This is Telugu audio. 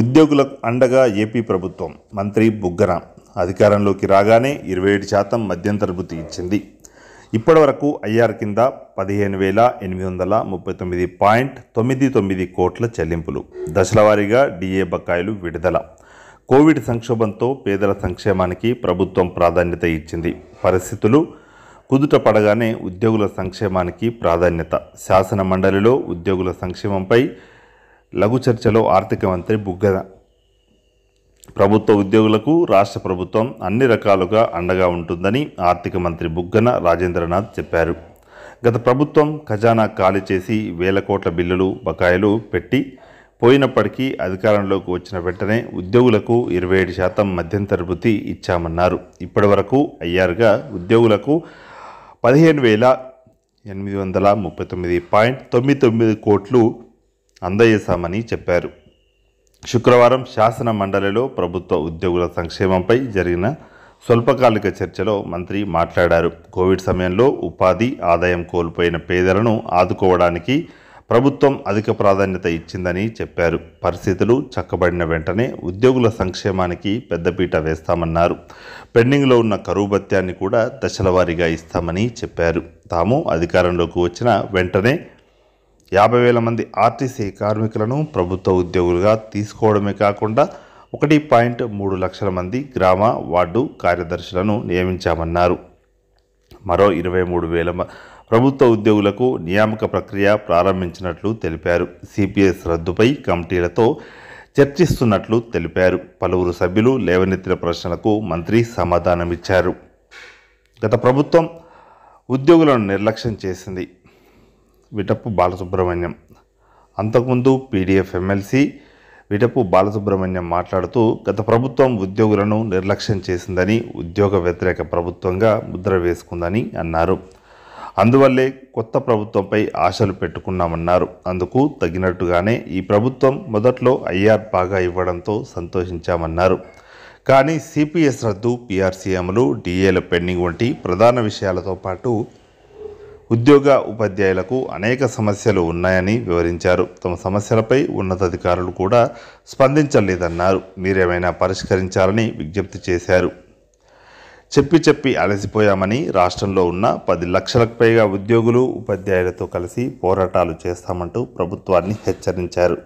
ఉద్యోగులకు అండగా ఏపీ ప్రభుత్వం మంత్రి బుగ్గన అధికారంలోకి రాగానే ఇరవై ఏడు శాతం మధ్యంతర భృతి ఇచ్చింది ఇప్పటి వరకు ఐఆర్ కింద పదిహేను వేల ఎనిమిది వందల ముప్పై తొమ్మిది పాయింట్ తొమ్మిది తొమ్మిది కోట్ల చెల్లింపులు దశలవారీగా డిఏ బకాయిలు విడుదల కోవిడ్ సంక్షోభంతో పేదల సంక్షేమానికి ప్రభుత్వం ప్రాధాన్యత ఇచ్చింది పరిస్థితులు కుదుట పడగానే ఉద్యోగుల సంక్షేమానికి ప్రాధాన్యత శాసన మండలిలో ఉద్యోగుల సంక్షేమంపై లఘు చర్చలో ఆర్థిక మంత్రి బుగ్గన ప్రభుత్వ ఉద్యోగులకు రాష్ట్ర ప్రభుత్వం అన్ని రకాలుగా అండగా ఉంటుందని ఆర్థిక మంత్రి బుగ్గన రాజేంద్రనాథ్ చెప్పారు గత ప్రభుత్వం ఖజానా ఖాళీ చేసి వేల కోట్ల బిల్లులు బకాయిలు పెట్టి పోయినప్పటికీ అధికారంలోకి వచ్చిన వెంటనే ఉద్యోగులకు ఇరవై ఏడు శాతం మధ్యంతర వృత్తి ఇచ్చామన్నారు ఇప్పటివరకు అయ్యారుగా ఉద్యోగులకు పదిహేను వేల ఎనిమిది వందల ముప్పై తొమ్మిది పాయింట్ తొమ్మిది తొమ్మిది కోట్లు అందజేశామని చెప్పారు శుక్రవారం శాసన మండలిలో ప్రభుత్వ ఉద్యోగుల సంక్షేమంపై జరిగిన స్వల్పకాలిక చర్చలో మంత్రి మాట్లాడారు కోవిడ్ సమయంలో ఉపాధి ఆదాయం కోల్పోయిన పేదలను ఆదుకోవడానికి ప్రభుత్వం అధిక ప్రాధాన్యత ఇచ్చిందని చెప్పారు పరిస్థితులు చక్కబడిన వెంటనే ఉద్యోగుల సంక్షేమానికి పెద్దపీట వేస్తామన్నారు పెండింగ్లో ఉన్న కరువు భత్యాన్ని కూడా దశలవారీగా ఇస్తామని చెప్పారు తాము అధికారంలోకి వచ్చిన వెంటనే యాభై వేల మంది ఆర్టీసీ కార్మికులను ప్రభుత్వ ఉద్యోగులుగా తీసుకోవడమే కాకుండా ఒకటి పాయింట్ మూడు లక్షల మంది గ్రామ వార్డు కార్యదర్శులను నియమించామన్నారు మరో ఇరవై మూడు వేల ప్రభుత్వ ఉద్యోగులకు నియామక ప్రక్రియ ప్రారంభించినట్లు తెలిపారు సిపిఎస్ రద్దుపై కమిటీలతో చర్చిస్తున్నట్లు తెలిపారు పలువురు సభ్యులు లేవనెత్తిన ప్రశ్నలకు మంత్రి సమాధానమిచ్చారు గత ప్రభుత్వం ఉద్యోగులను నిర్లక్ష్యం చేసింది విటప్పు బాలసుబ్రహ్మణ్యం అంతకుముందు పీడీఎఫ్ ఎమ్మెల్సీ విటపు బాలసుబ్రహ్మణ్యం మాట్లాడుతూ గత ప్రభుత్వం ఉద్యోగులను నిర్లక్ష్యం చేసిందని ఉద్యోగ వ్యతిరేక ప్రభుత్వంగా ముద్ర వేసుకుందని అన్నారు అందువల్లే కొత్త ప్రభుత్వంపై ఆశలు పెట్టుకున్నామన్నారు అందుకు తగినట్టుగానే ఈ ప్రభుత్వం మొదట్లో ఐఆర్ బాగా ఇవ్వడంతో సంతోషించామన్నారు కానీ సిపిఎస్ రద్దు పిఆర్సీ అమలు డిఏల పెండింగ్ వంటి ప్రధాన విషయాలతో పాటు ఉద్యోగ ఉపాధ్యాయులకు అనేక సమస్యలు ఉన్నాయని వివరించారు తమ సమస్యలపై ఉన్నతాధికారులు కూడా స్పందించలేదన్నారు మీరేమైనా పరిష్కరించాలని విజ్ఞప్తి చేశారు చెప్పి చెప్పి అలసిపోయామని రాష్ట్రంలో ఉన్న పది లక్షలకు పైగా ఉద్యోగులు ఉపాధ్యాయులతో కలిసి పోరాటాలు చేస్తామంటూ ప్రభుత్వాన్ని హెచ్చరించారు